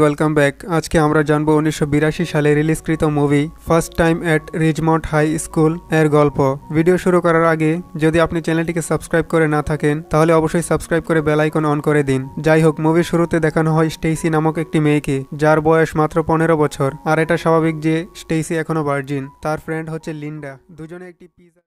welcome back আজকে আমরা জানবো উনিশশো সালে রিলিজকৃত movie first time at Ridgemont high school এর গল্প ভিডিও শুরু করার আগে যদি আপনি চ্যানেলটিকে সাবস্ক্রাইব করে না থাকেন তাহলে অবশ্যই সাবস্ক্রাইব করে বেলাইকন অন করে দিন যাই হোক মুভি শুরুতে দেখানো হয় স্টেইসি নামক একটি মেয়েকে যার বয়স মাত্র পনেরো বছর আর এটা স্বাভাবিক যে স্টেইসি এখনও ভার্জিন তার ফ্রেন্ড হচ্ছে লিন্ডা দুজনে একটি পিজা